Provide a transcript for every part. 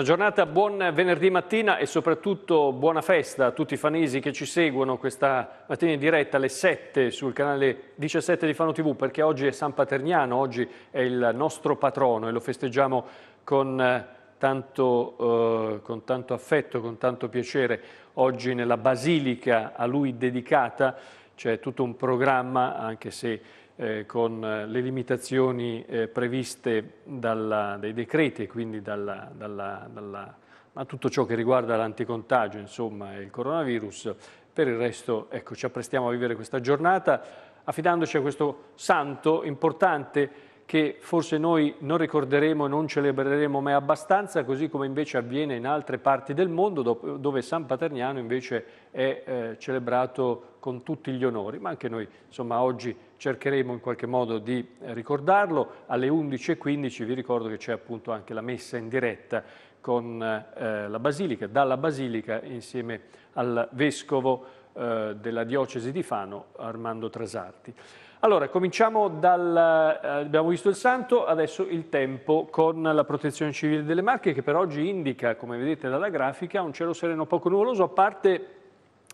Buona giornata, buon venerdì mattina e soprattutto buona festa a tutti i fanesi che ci seguono questa mattina in diretta alle 7 sul canale 17 di Fano TV perché oggi è San Paterniano, oggi è il nostro patrono e lo festeggiamo con eh, tanto, eh, con tanto affetto, con tanto piacere. Oggi nella basilica a lui dedicata c'è tutto un programma anche se eh, con le limitazioni eh, previste dalla, dai decreti e quindi dalla, dalla, dalla, a tutto ciò che riguarda l'anticontagio, insomma, e il coronavirus. Per il resto, ecco, ci apprestiamo a vivere questa giornata affidandoci a questo santo importante che forse noi non ricorderemo e non celebreremo mai abbastanza, così come invece avviene in altre parti del mondo, dove San Paterniano invece è eh, celebrato con tutti gli onori. Ma anche noi, insomma, oggi cercheremo in qualche modo di eh, ricordarlo. Alle 11.15 vi ricordo che c'è appunto anche la messa in diretta con eh, la Basilica, dalla Basilica insieme al Vescovo eh, della Diocesi di Fano, Armando Trasarti. Allora, cominciamo dal... Eh, abbiamo visto il santo, adesso il tempo con la protezione civile delle Marche che per oggi indica, come vedete dalla grafica, un cielo sereno poco nuvoloso, a parte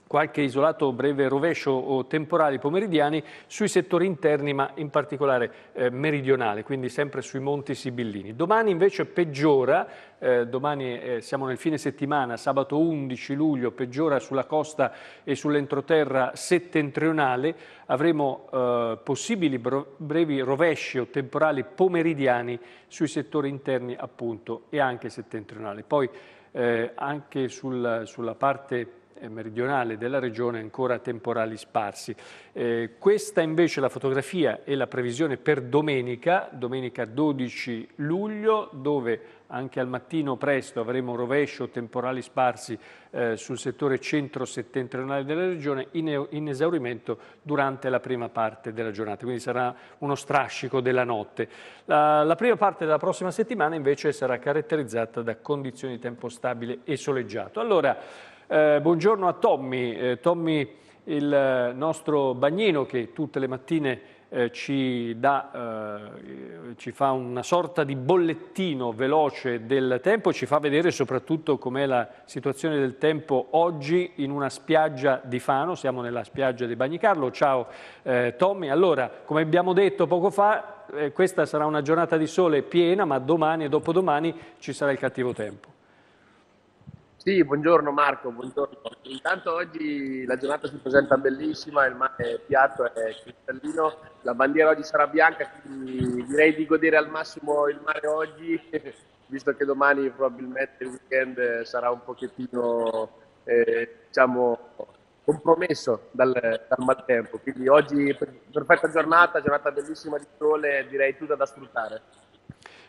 qualche isolato breve rovescio o temporali pomeridiani sui settori interni ma in particolare eh, meridionale, quindi sempre sui monti sibillini. Domani invece peggiora, eh, domani eh, siamo nel fine settimana, sabato 11 luglio peggiora sulla costa e sull'entroterra settentrionale, avremo eh, possibili brevi rovesci o temporali pomeridiani sui settori interni appunto e anche settentrionali. Poi eh, anche sul, sulla parte eh, meridionale della regione ancora temporali sparsi. Eh, questa invece la fotografia e la previsione per domenica, domenica 12 luglio, dove anche al mattino presto avremo rovescio temporali sparsi eh, sul settore centro-settentrionale della regione in, in, esaurimento durante la prima parte della giornata, quindi sarà uno strascico della notte. La, la prima parte della prossima settimana invece sarà caratterizzata da condizioni di tempo stabile e soleggiato. Allora, eh, buongiorno a Tommy, eh, Tommy il eh, nostro bagnino che tutte le mattine eh, ci, dà, eh, ci, fa una sorta di bollettino veloce del tempo e ci fa vedere soprattutto com'è la situazione del tempo oggi in una spiaggia di Fano, siamo nella spiaggia di Bagnicarlo, ciao eh, Tommy. Allora, come abbiamo detto poco fa, questa sarà una giornata di sole piena, ma domani e dopodomani ci sarà il cattivo tempo. Sì, buongiorno Marco, buongiorno. Intanto oggi la giornata si presenta bellissima, il mare è piatto è cristallino, la bandiera oggi sarà bianca, quindi direi di godere al massimo il mare oggi, visto che domani probabilmente il weekend sarà un pochettino, eh, diciamo, compromesso dal, dal, maltempo. Quindi oggi perfetta giornata, giornata bellissima di sole, direi tutta da sfruttare.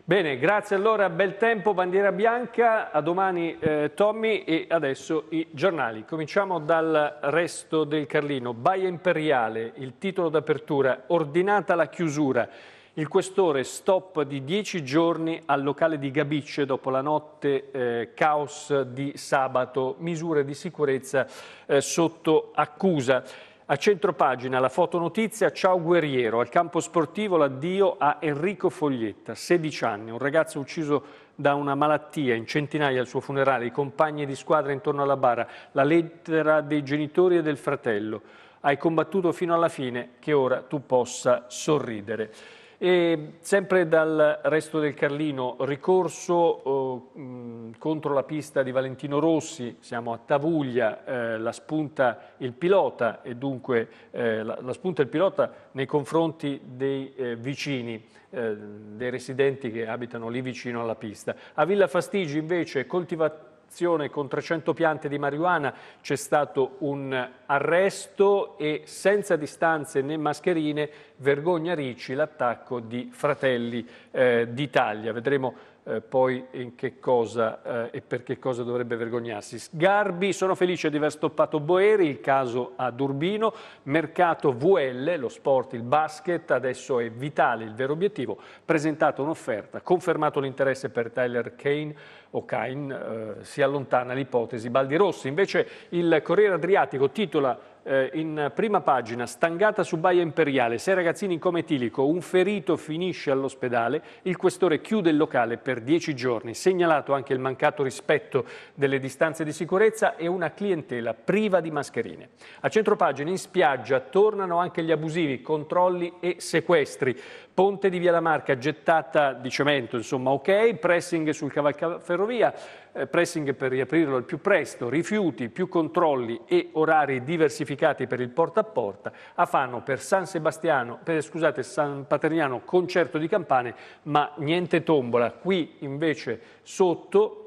Bene, grazie allora, bel tempo, bandiera bianca, a domani eh, Tommy e adesso i giornali. Cominciamo dal resto del Carlino. Baia Imperiale, il titolo d'apertura, ordinata la chiusura. Il questore stop di dieci giorni al locale di Gabicce dopo la notte eh, caos di sabato, misure di sicurezza eh, sotto accusa. A centropagina la fotonotizia Ciao Guerriero, al campo sportivo l'addio a Enrico Foglietta, 16 anni, un ragazzo ucciso da una malattia, in centinaia al suo funerale, i compagni di squadra intorno alla bara, la lettera dei genitori e del fratello. Hai combattuto fino alla fine, che ora tu possa sorridere. E sempre dal resto del Carlino, ricorso eh, contro la pista di Valentino Rossi, siamo a Tavuglia, eh, la spunta il pilota e dunque eh, la, la, spunta il pilota nei confronti dei eh, vicini, eh, dei residenti che abitano lì vicino alla pista. A Villa Fastigi invece coltivatori confiscazione con 300 piante di marijuana, c'è stato un arresto e senza distanze né mascherine, vergogna Ricci l'attacco di Fratelli eh, d'Italia. Vedremo eh, poi in che cosa eh, e per che cosa dovrebbe vergognarsi. Sgarbi, sono felice di aver stoppato Boeri, il caso a Durbino, mercato VL, lo sport, il basket, adesso è vitale il vero obiettivo, Presentato un'offerta, confermato l'interesse per Tyler Kane, Ocain eh, si allontana l'ipotesi Baldirossi. Invece il Corriere Adriatico titola eh, in prima pagina Stangata su Baia Imperiale, sei ragazzini in coma etilico, un ferito finisce all'ospedale, il questore chiude il locale per dieci giorni. Segnalato anche il mancato rispetto delle distanze di sicurezza e una clientela priva di mascherine. A centropagina in spiaggia tornano anche gli abusivi, controlli e sequestri. Ponte di Via la Marca gettata di cemento, insomma ok, pressing sul cavalcaferro ferrovia, eh, pressing per riaprirlo al più presto, rifiuti, più controlli e orari diversificati per il porta a porta, a Afano per San, per, scusate, San Paterniano concerto di campane, ma niente tombola. Qui invece sotto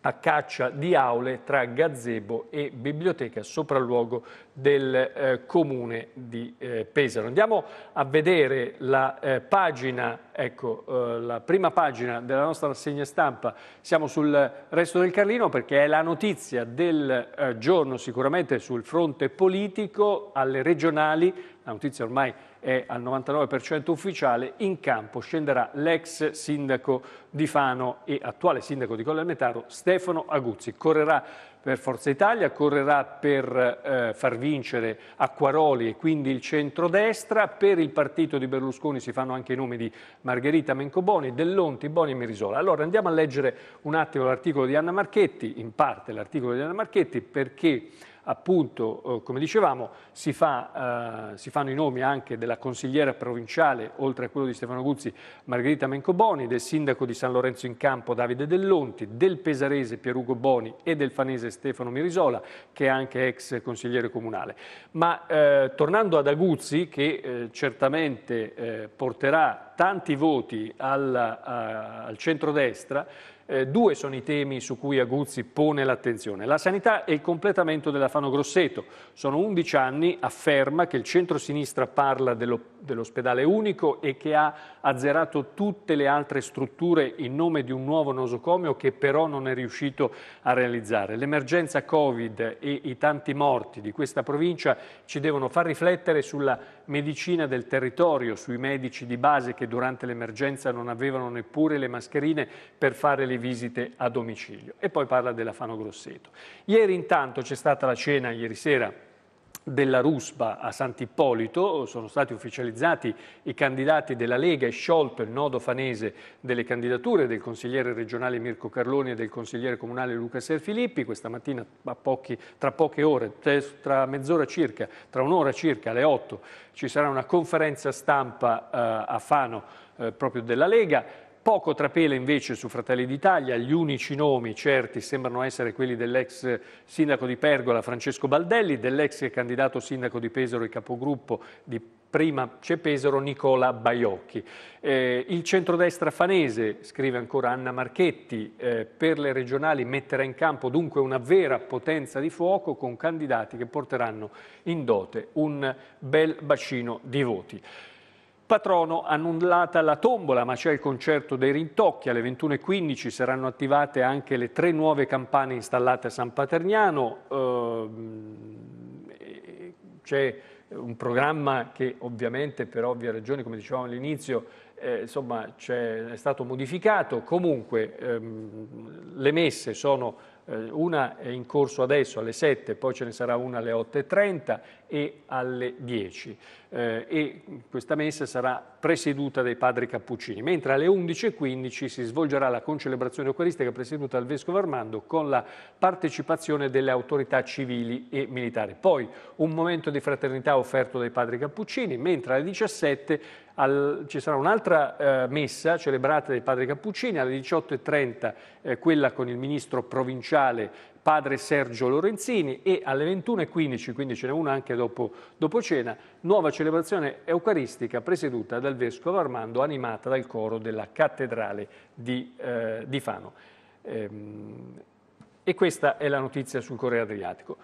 a caccia di aule tra gazebo e biblioteca sopralluogo del eh, comune di eh, Pesaro. Andiamo a vedere la eh, pagina, ecco, eh, la prima pagina della nostra rassegna stampa. Siamo sul resto del Carlino perché è la notizia del eh, giorno sicuramente sul fronte politico alle regionali, la notizia ormai è al 99% ufficiale, in campo scenderà l'ex sindaco di Fano e attuale sindaco di Metaro, Stefano Aguzzi. Correrà per Forza Italia, correrà per eh, far vincere Acquaroli e quindi il centrodestra, per il partito di Berlusconi si fanno anche i nomi di Margherita Mencoboni, Dell'Onti, Boni e Mirisola. Allora andiamo a leggere un attimo l'articolo di Anna Marchetti, in parte l'articolo di Anna Marchetti, perché appunto, eh, come dicevamo, si, fa, eh, si, fanno i nomi anche della consigliera provinciale, oltre a quello di Stefano Guzzi, Margherita Mencoboni, del sindaco di San Lorenzo in Campo Davide Dell'Onti, del pesarese Pierugo Boni e del fanese Stefano Mirisola, che è anche ex consigliere comunale. Ma eh, tornando ad Aguzzi, che eh, certamente eh, porterà tanti voti alla, a, al centrodestra, eh, due sono i temi su cui Aguzzi pone l'attenzione. La sanità e il completamento della Fano Grosseto. Sono 11 anni, afferma che il centro-sinistra parla dello, dell'ospedale unico e che ha azzerato tutte le altre strutture in nome di un nuovo nosocomio che però non è riuscito a realizzare. L'emergenza Covid e i tanti morti di questa provincia ci devono far riflettere sulla medicina del territorio, sui medici di base che durante l'emergenza non avevano neppure le mascherine per fare l'emergenza le visite a domicilio e poi parla della Fano Grosseto. Ieri intanto c'è stata la cena, ieri sera, della RUSBA a Sant'Ippolito, sono stati ufficializzati i candidati della Lega e sciolto il nodo fanese delle candidature del consigliere regionale Mirko Carloni e del consigliere comunale Luca Serfilippi. Questa mattina, pochi, tra poche ore, tra mezz'ora circa, tra un'ora circa, alle 8, ci sarà una conferenza stampa eh, a Fano eh, proprio della Lega Poco trapela invece su Fratelli d'Italia, gli unici nomi certi sembrano essere quelli dell'ex sindaco di Pergola Francesco Baldelli, dell'ex candidato sindaco di Pesaro e capogruppo di prima c'è Pesaro Nicola Baiocchi. Eh, il centrodestra fanese, scrive ancora Anna Marchetti, eh, per le regionali metterà in campo dunque una vera potenza di fuoco con candidati che porteranno in dote un bel bacino di voti. Patrono annullata la tombola, ma c'è il concerto dei rintocchi. Alle 21.15 saranno attivate anche le tre nuove campane installate a San Paterniano. Ehm, c'è un programma che ovviamente per ovvie ragioni, come dicevamo all'inizio, eh, insomma, è, è stato modificato. Comunque ehm, le messe sono eh, una è in corso adesso alle 7, poi ce ne sarà una alle 8.30 e alle 10 eh, e questa messa sarà presieduta dai padri cappuccini, mentre alle 11.15 si svolgerà la concelebrazione eucaristica presieduta dal Vescovo Armando con la partecipazione delle autorità civili e militari. Poi un momento di fraternità offerto dai padri cappuccini, mentre alle 17 al, ci sarà un'altra eh, messa celebrata dai padri cappuccini, alle 18.30 eh, quella con il ministro provinciale padre Sergio Lorenzini e alle 21.15, quindi ce n'è una anche dopo, dopo cena, nuova celebrazione eucaristica presieduta dal Vescovo Armando, animata dal coro della Cattedrale di, eh, di Fano. Ehm, e questa è la notizia sul Corriere Adriatico.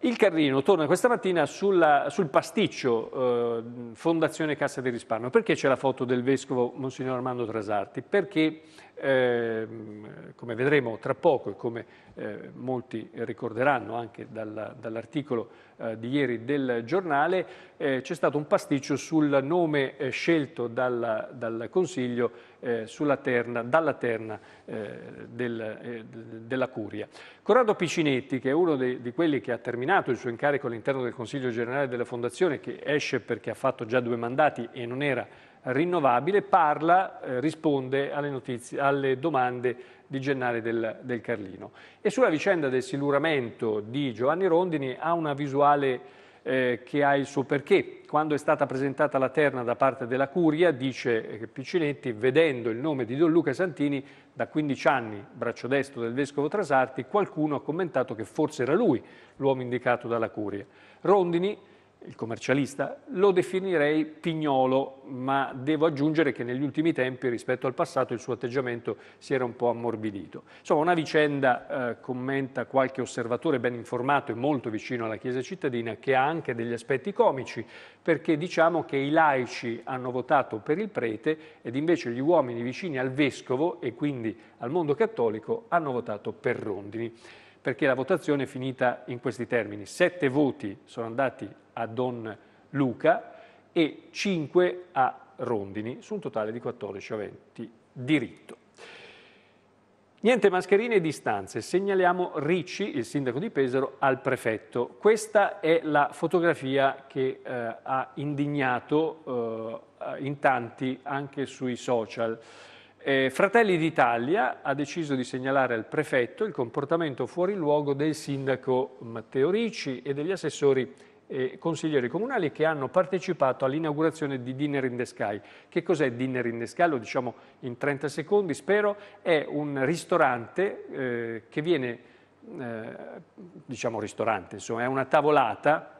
Il Carrino torna questa mattina sulla, sul pasticcio eh, Fondazione Cassa di Risparmio. Perché c'è la foto del Vescovo Monsignor Armando Trasarti? Perché Ehm, come vedremo tra poco e come eh, molti ricorderanno anche dal, dall'articolo eh, di ieri del giornale, eh, c'è stato un pasticcio sul nome eh, scelto dal, dal Consiglio eh, terna, dalla terna eh, del, della Curia. Corrado Picinetti, che è uno dei, di quelli che ha terminato il suo incarico all'interno del Consiglio Generale della Fondazione, che esce perché ha fatto già due mandati e non era rinnovabile, parla, eh, risponde alle, notizie, alle, domande di Gennari del, del, Carlino. E sulla vicenda del siluramento di Giovanni Rondini ha una visuale eh, che ha il suo perché. Quando è stata presentata la terna da parte della Curia, dice eh, Piccinetti, vedendo il nome di Don Luca Santini, da 15 anni, braccio destro del vescovo Trasarti, qualcuno ha commentato che forse era lui l'uomo indicato dalla Curia. Rondini il commercialista, lo definirei pignolo, ma devo aggiungere che negli ultimi tempi rispetto al passato il suo atteggiamento si era un po' ammorbidito. Insomma, una vicenda, eh, commenta qualche osservatore ben informato e molto vicino alla Chiesa cittadina, che ha anche degli aspetti comici, perché diciamo che i laici hanno votato per il prete ed invece gli uomini vicini al vescovo e quindi al mondo cattolico hanno votato per Rondini perché la votazione è finita in questi termini. Sette voti sono andati a Don Luca e 5 a Rondini, su un totale di 14 aventi diritto. Niente mascherine e distanze, segnaliamo Ricci, il sindaco di Pesaro, al prefetto. Questa è la fotografia che eh, ha indignato eh, in tanti anche sui social. Eh, Fratelli d'Italia ha deciso di segnalare al prefetto il comportamento fuori luogo del sindaco Matteo Ricci e degli assessori eh, consiglieri comunali che hanno partecipato all'inaugurazione di Dinner in the Sky. Che cos'è Dinner in the Sky? Lo diciamo in 30 secondi, spero. È un ristorante eh, che viene, eh, diciamo ristorante, insomma, è una tavolata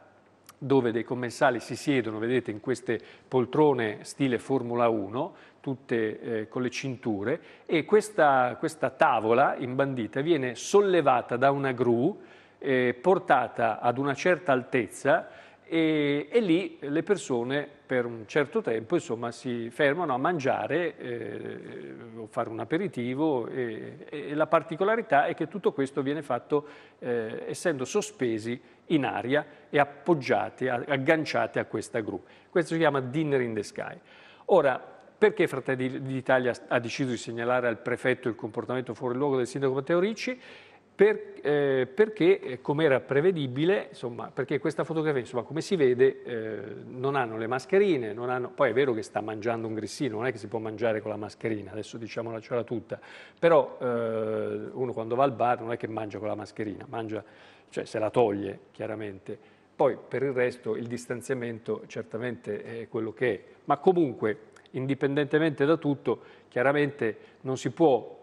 dove dei commensali si siedono, vedete, in queste poltrone stile Formula 1, tutte eh, con le cinture, e questa, questa, tavola imbandita viene sollevata da una gru eh, portata ad una certa altezza e, e, lì le persone per un certo tempo insomma, si fermano a mangiare eh, o fare un aperitivo e, e, la particolarità è che tutto questo viene fatto eh, essendo sospesi in aria e appoggiati, agganciati a questa gru. Questo si chiama Dinner in the Sky. Ora, perché Fratelli d'Italia ha deciso di segnalare al prefetto il comportamento fuori luogo del sindaco Matteo Ricci? per, eh, perché, eh, come era prevedibile, insomma, perché questa fotografia, insomma, come si vede, eh, non hanno le mascherine, non hanno... poi è vero che sta mangiando un grissino, non è che si può mangiare con la mascherina, adesso diciamola c'era tutta, però eh, uno quando va al bar non è che mangia con la mascherina, mangia, cioè se la toglie chiaramente, poi per il resto il distanziamento certamente è quello che è, ma comunque indipendentemente da tutto, chiaramente non si può,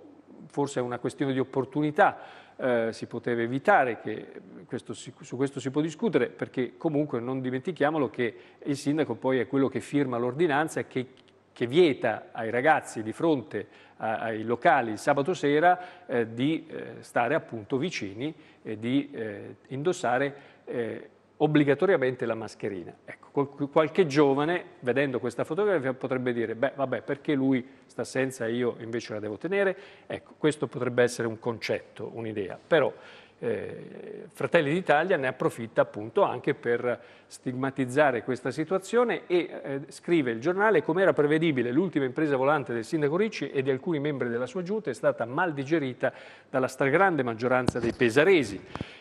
forse è una questione di opportunità, eh, si poteva evitare, che questo, su questo si può discutere, perché comunque non dimentichiamolo che il sindaco poi è quello che firma l'ordinanza che, che vieta ai ragazzi di fronte a, ai locali il sabato sera eh, di eh, stare appunto vicini e di eh, indossare eh, obbligatoriamente la mascherina. Ecco, qualche giovane, vedendo questa fotografia, potrebbe dire, beh, vabbè, perché lui sta senza e io invece la devo tenere? Ecco, questo potrebbe essere un concetto, un'idea. Però eh, Fratelli d'Italia ne approfitta appunto anche per stigmatizzare questa situazione e eh, scrive il giornale come era prevedibile l'ultima impresa volante del sindaco Ricci e di alcuni membri della sua giunta è stata mal digerita dalla stragrande maggioranza dei pesaresi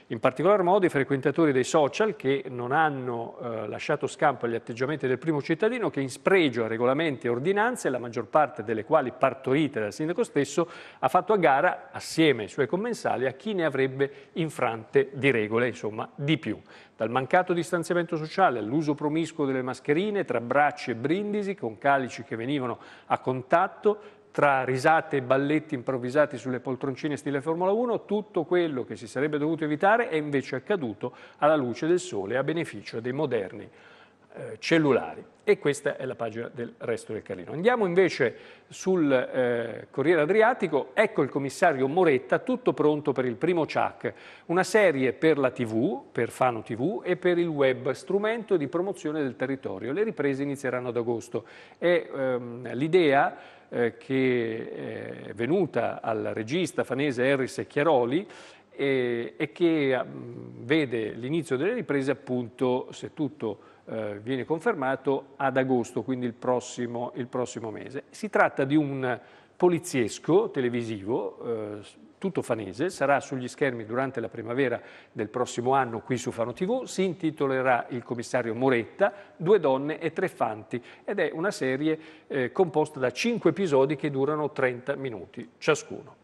in particolar modo i frequentatori dei social che non hanno eh, lasciato scampo agli atteggiamenti del primo cittadino che in spregio a regolamenti e ordinanze, la maggior parte delle quali partorite dal sindaco stesso, ha fatto a gara assieme ai suoi commensali a chi ne avrebbe infrante di regole, insomma di più. Dal mancato distanziamento sociale all'uso promiscuo delle mascherine tra bracci e brindisi con calici che venivano a contatto, tra risate e balletti improvvisati sulle poltroncine stile Formula 1, tutto quello che si sarebbe dovuto evitare è invece accaduto alla luce del sole a beneficio dei moderni. Eh, cellulari. E questa è la pagina del resto del Carlino. Andiamo invece sul eh, Corriere Adriatico, ecco il commissario Moretta, tutto pronto per il primo CHAC, una serie per la TV, per Fano TV e per il web, strumento di promozione del territorio. Le riprese inizieranno ad agosto e ehm, l'idea eh, che eh, è venuta al regista fanese Harris Chiaroli e, eh, che mm, vede l'inizio delle riprese appunto se tutto eh, viene confermato ad agosto, quindi il prossimo, il prossimo, mese. Si tratta di un poliziesco televisivo, eh, tutto fanese, sarà sugli schermi durante la primavera del prossimo anno qui su Fano TV, si intitolerà Il commissario Moretta, Due donne e tre fanti ed è una serie eh, composta da cinque episodi che durano 30 minuti ciascuno.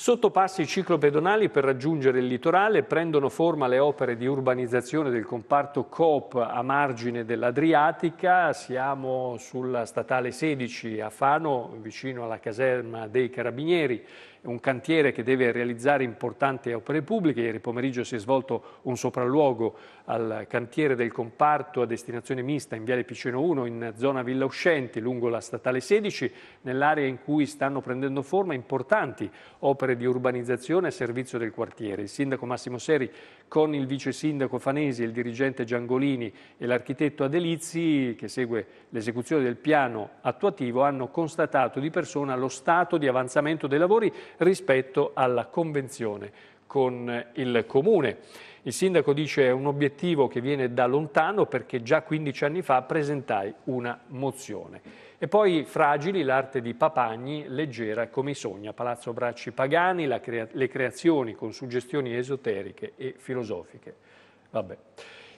Sottopassi ciclopedonali per raggiungere il litorale prendono forma le opere di urbanizzazione del comparto Coop a margine dell'Adriatica. Siamo sulla statale 16 a Fano, vicino alla caserma dei Carabinieri un cantiere che deve realizzare importanti opere pubbliche. Ieri pomeriggio si è svolto un sopralluogo al cantiere del comparto a destinazione mista in Viale Piceno 1 in zona Villa Uscenti lungo la statale 16 nell'area in cui stanno prendendo forma importanti opere opere di urbanizzazione a servizio del quartiere. Il sindaco Massimo Seri con il vice sindaco Fanesi, il dirigente Giangolini e l'architetto Adelizzi, che segue l'esecuzione del piano attuativo, hanno constatato di persona lo stato di avanzamento dei lavori rispetto alla convenzione con il Comune. Il sindaco dice che è un obiettivo che viene da lontano perché già 15 anni fa presentai una mozione. E poi Fragili, l'arte di Papagni, leggera come i sogni, a Palazzo Bracci Pagani, crea le creazioni con suggestioni esoteriche e filosofiche. Vabbè.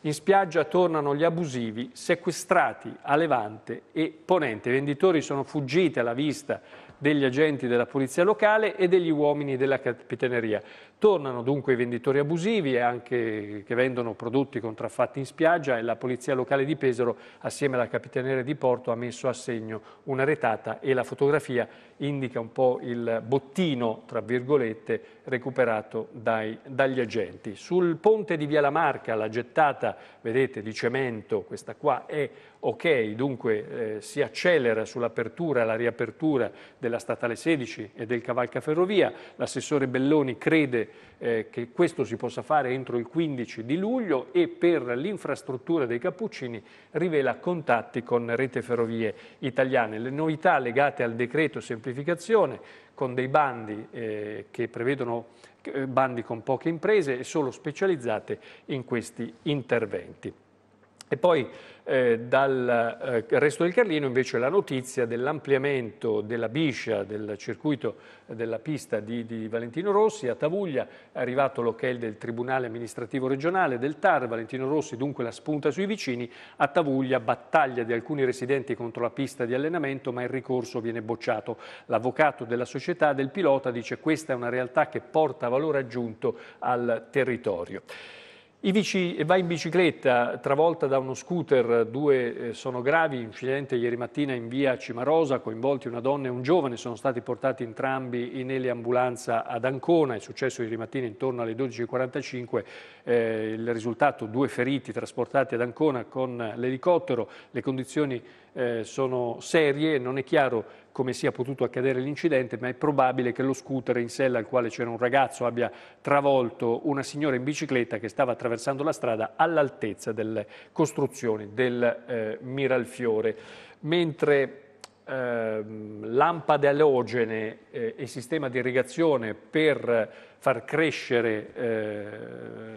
In spiaggia tornano gli abusivi, sequestrati a Levante e Ponente. I venditori sono fuggiti alla vista degli agenti della polizia locale e degli uomini della capitaneria. Tornano dunque i venditori abusivi e anche che vendono prodotti contraffatti in spiaggia e la Polizia Locale di Pesaro assieme alla Capitaneria di Porto ha messo a segno una retata e la fotografia indica un po' il bottino, tra virgolette, recuperato dai, dagli agenti. Sul ponte di Via La Marca la gettata, vedete, di cemento, questa qua è ok, dunque eh, si accelera sull'apertura, la riapertura della Statale 16 e del Cavalcaferrovia. L'assessore Belloni crede eh, che questo si possa fare entro il 15 di luglio e per l'infrastruttura dei Cappuccini rivela contatti con Rete Ferrovie Italiane. Le novità legate al decreto semplificazione con dei bandi eh, che prevedono eh, bandi con poche imprese e solo specializzate in questi interventi. E poi eh, dal eh, resto del Carlino invece la notizia dell'ampliamento della biscia del circuito della pista di, di, Valentino Rossi a Tavuglia, è arrivato l'ok del Tribunale Amministrativo Regionale del TAR, Valentino Rossi dunque la spunta sui vicini, a Tavuglia battaglia di alcuni residenti contro la pista di allenamento ma il ricorso viene bocciato. L'avvocato della società del pilota dice questa è una realtà che porta valore aggiunto al territorio. Ivici va in bicicletta, travolta da uno scooter, due eh, sono gravi, incidente ieri mattina in via Cimarosa, coinvolti una donna e un giovane, sono stati portati entrambi in eliambulanza ad Ancona, è successo ieri mattina intorno alle 12.45, eh, il risultato due feriti trasportati ad Ancona con l'elicottero, le condizioni eh, sono serie, non è chiaro come sia potuto accadere l'incidente, ma è probabile che lo scooter in sella al quale c'era un ragazzo abbia travolto una signora in bicicletta che stava attraversando la strada all'altezza delle costruzioni del eh, Miralfiore. Mentre eh, lampade alogene eh, e sistema di irrigazione per far crescere eh,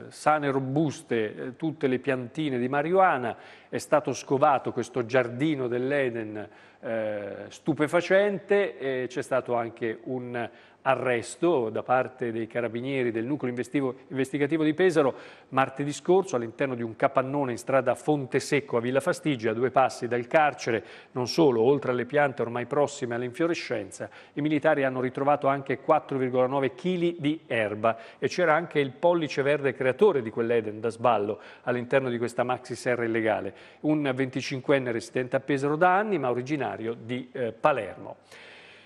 sane e robuste eh, tutte le piantine di marijuana, è stato scovato questo giardino dell'Eden eh, stupefacente, eh, c'è stato anche un arresto da parte dei carabinieri del nucleo investigativo di Pesaro martedì scorso all'interno di un capannone in strada Fontesecco a Villa Fastigia, a due passi dal carcere. Non solo, oltre alle piante ormai prossime all'infiorescenza, i militari hanno ritrovato anche 4,9 kg di erba e c'era anche il pollice verde creatore di quell'Eden da sballo all'interno di questa maxi serra illegale. Un 25enne residente a Pesaro da anni ma originale originario di eh, Palermo.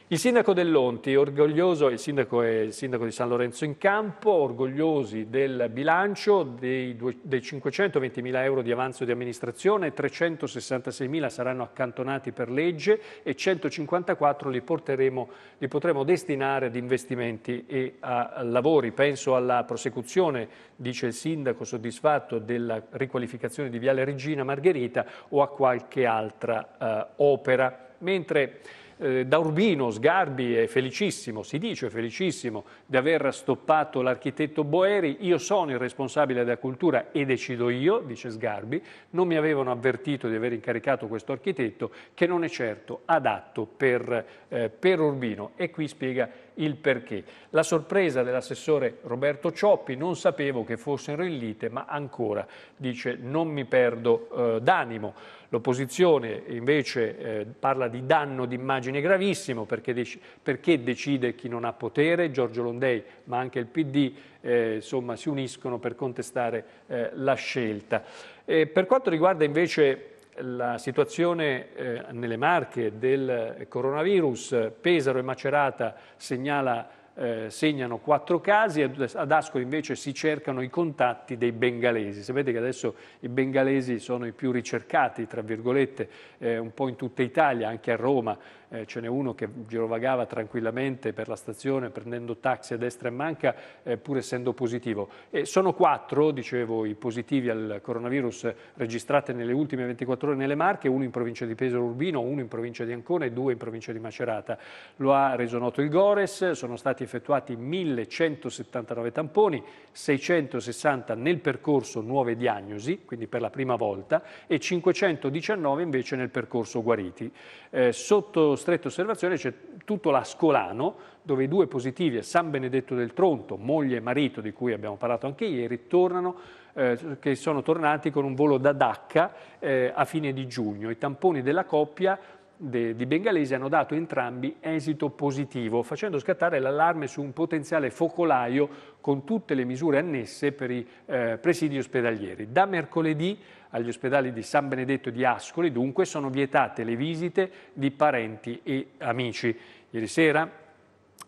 Il sindaco dell'Onti, orgoglioso, il sindaco è il sindaco di San Lorenzo in Campo, orgogliosi del bilancio dei, dei mila euro di avanzo di amministrazione, 366 mila saranno accantonati per legge e 154 li, porteremo, li potremo destinare ad investimenti e a lavori. Penso alla prosecuzione, dice il sindaco soddisfatto, della riqualificazione di Viale Regina Margherita o a qualche altra eh, opera. Mentre eh, da Urbino Sgarbi è felicissimo, si dice felicissimo di aver stoppato l'architetto Boeri, io sono il responsabile della cultura e decido io, dice Sgarbi, non mi avevano avvertito di aver incaricato questo architetto che non è certo adatto per, eh, per Urbino e qui spiega il perché. La sorpresa dell'assessore Roberto Cioppi, non sapevo che fossero in lite, ma ancora dice non mi perdo eh, d'animo. L'opposizione invece eh, parla di danno d'immagine gravissimo perché, dec perché, decide chi non ha potere, Giorgio Londei ma anche il PD eh, insomma, si uniscono per contestare eh, la scelta. per quanto riguarda invece la situazione eh, nelle marche del coronavirus, Pesaro e Macerata segnala, eh, segnano quattro casi, ad Ascoli invece si cercano i contatti dei bengalesi. Sapete che adesso i bengalesi sono i più ricercati, tra virgolette, eh, un po' in tutta Italia, anche a Roma eh, ce n'è uno che girovagava tranquillamente per la stazione prendendo taxi a destra e manca eh, pur essendo positivo. E sono quattro, dicevo, i positivi al coronavirus registrati nelle ultime 24 ore nelle Marche, uno in provincia di Pesaro Urbino, uno in provincia di Ancona e due in provincia di Macerata. Lo ha reso noto il Gores, sono stati effettuati 1179 tamponi, 660 nel percorso nuove diagnosi, quindi per la prima volta, e 519 invece nel percorso guariti. Eh, sotto stretta osservazione c'è tutto l'Ascolano, dove i due positivi a San Benedetto del Tronto, moglie e marito, di cui abbiamo parlato anche ieri, tornano, eh, che sono tornati con un volo da Dacca eh, a fine di giugno. I tamponi della coppia de, di Bengalesi hanno dato entrambi esito positivo, facendo scattare l'allarme su un potenziale focolaio con tutte le misure annesse per i eh, presidi ospedalieri. Da mercoledì agli ospedali di San Benedetto di Ascoli, dunque sono vietate le visite di parenti e amici. Ieri sera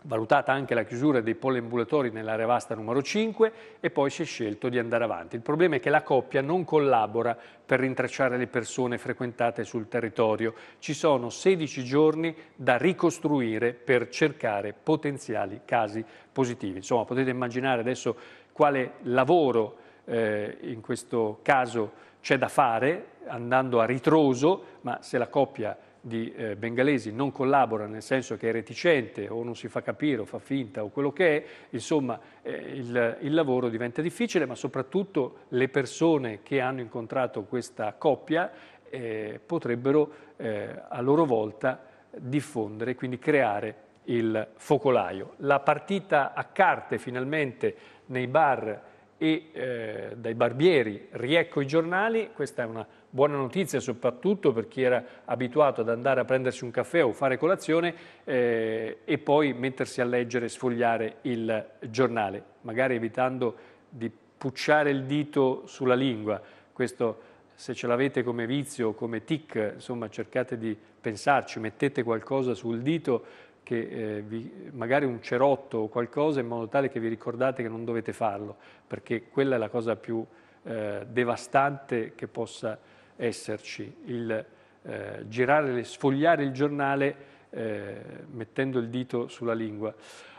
valutata anche la chiusura dei polambulatori nell'area vasta numero 5 e poi si è scelto di andare avanti. Il problema è che la coppia non collabora per rintracciare le persone frequentate sul territorio. Ci sono 16 giorni da ricostruire per cercare potenziali casi positivi. Insomma, potete immaginare adesso quale lavoro eh, in questo caso c'è da fare andando a ritroso, ma se la coppia di eh, bengalesi non collabora nel senso che è reticente o non si fa capire o fa finta o quello che è, insomma eh, il, il, lavoro diventa difficile, ma soprattutto le persone che hanno incontrato questa coppia eh, potrebbero eh, a loro volta diffondere, quindi creare il focolaio. La partita a carte finalmente nei bar e eh, dai barbieri riecco i giornali, questa è una buona notizia soprattutto per chi era abituato ad andare a prendersi un caffè o fare colazione eh, e poi mettersi a leggere e sfogliare il giornale, magari evitando di pucciare il dito sulla lingua, questo se ce l'avete come vizio, come tic, insomma cercate di pensarci, mettete qualcosa sul dito che eh, vi, magari un cerotto o qualcosa in modo tale che vi ricordate che non dovete farlo, perché quella è la cosa più eh, devastante che possa esserci, il eh, girare, sfogliare il giornale eh, mettendo il dito sulla lingua.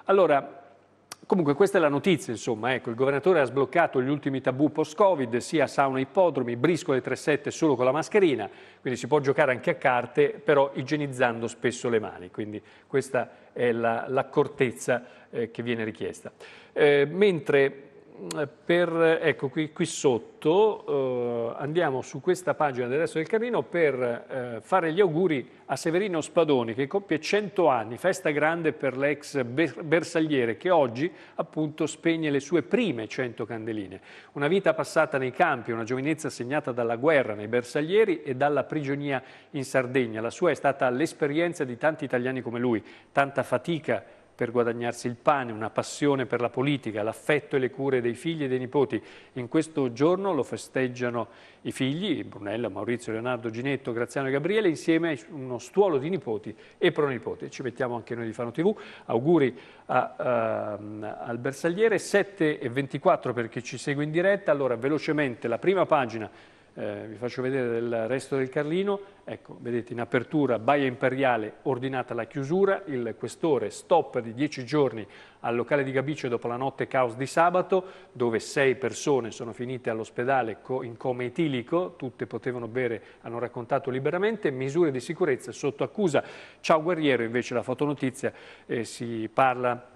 Allora, Comunque questa è la notizia, insomma, ecco, il governatore ha sbloccato gli ultimi tabù post-Covid, sia sauna ippodromi, briscole 3-7 solo con la mascherina, quindi si può giocare anche a carte, però igienizzando spesso le mani, quindi questa è l'accortezza la, eh, che viene richiesta. Eh, mentre eh, per, ecco qui, qui sotto, eh, andiamo su questa pagina del resto del Carlino per eh, fare gli auguri a Severino Spadoni che compie 100 anni, festa grande per l'ex bersagliere che oggi appunto spegne le sue prime 100 candeline. Una vita passata nei campi, una giovinezza segnata dalla guerra nei bersaglieri e dalla prigionia in Sardegna. La sua è stata l'esperienza di tanti italiani come lui, tanta fatica per guadagnarsi il pane, una passione per la politica, l'affetto e le cure dei figli e dei nipoti. In questo giorno lo festeggiano i figli, Brunella, Maurizio, Leonardo, Ginetto, Graziano e Gabriele, insieme a uno stuolo di nipoti e pronipoti. Ci mettiamo anche noi di Fano TV. Auguri a, uh, al bersagliere. 24 per chi ci segue in diretta. Allora, velocemente, la prima pagina eh, vi faccio vedere del resto del Carlino, ecco, vedete in apertura Baia Imperiale ordinata la chiusura, il questore stop di 10 giorni al locale di Gabice dopo la notte caos di sabato, dove sei persone sono finite all'ospedale in coma etilico, tutte potevano bere, hanno raccontato liberamente, misure di sicurezza sotto accusa. Ciao Guerriero, invece la fotonotizia eh, si parla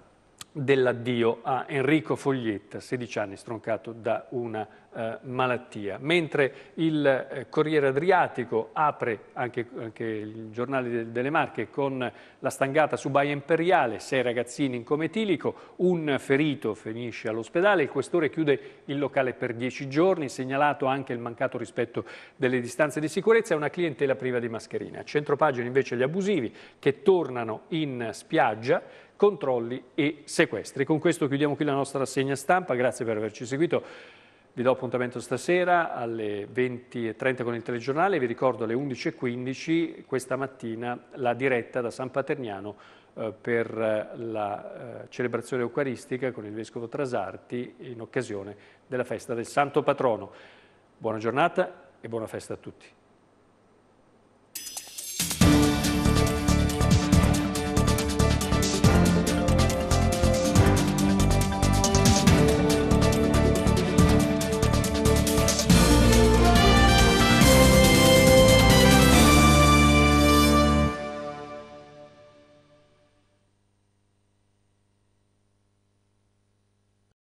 dell'addio a Enrico Foglietta, 16 anni, stroncato da una eh, malattia. Mentre il eh, Corriere Adriatico apre anche, anche il giornale de, delle Marche con la stangata su Baia Imperiale, sei ragazzini in cometilico, un ferito finisce all'ospedale, il questore chiude il locale per dieci giorni, segnalato anche il mancato rispetto delle distanze di sicurezza e una clientela priva di mascherine. A centro pagina invece gli abusivi che tornano in spiaggia, controlli e sequestri. Con questo chiudiamo qui la nostra rassegna stampa, grazie per averci seguito. Vi do appuntamento stasera alle 20.30 con il telegiornale vi ricordo alle 11.15 questa mattina la diretta da San Paterniano eh, per eh, la eh, celebrazione eucaristica con il Vescovo Trasarti in occasione della festa del Santo Patrono. Buona giornata e buona festa a tutti.